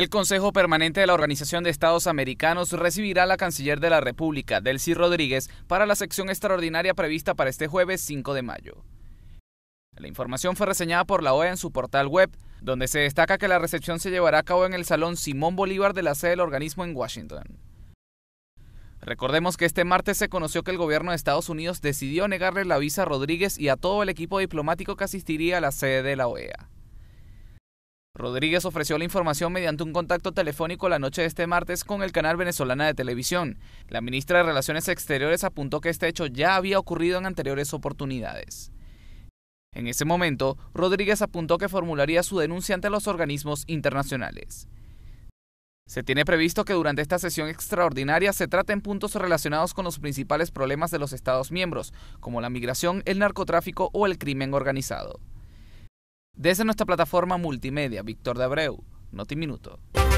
El Consejo Permanente de la Organización de Estados Americanos recibirá a la Canciller de la República, Delcy Rodríguez, para la sección extraordinaria prevista para este jueves 5 de mayo. La información fue reseñada por la OEA en su portal web, donde se destaca que la recepción se llevará a cabo en el Salón Simón Bolívar de la sede del organismo en Washington. Recordemos que este martes se conoció que el gobierno de Estados Unidos decidió negarle la visa a Rodríguez y a todo el equipo diplomático que asistiría a la sede de la OEA. Rodríguez ofreció la información mediante un contacto telefónico la noche de este martes con el canal venezolana de televisión. La ministra de Relaciones Exteriores apuntó que este hecho ya había ocurrido en anteriores oportunidades. En ese momento, Rodríguez apuntó que formularía su denuncia ante los organismos internacionales. Se tiene previsto que durante esta sesión extraordinaria se traten puntos relacionados con los principales problemas de los Estados miembros, como la migración, el narcotráfico o el crimen organizado. Desde nuestra plataforma multimedia, Víctor de Abreu, Notiminuto. Minuto.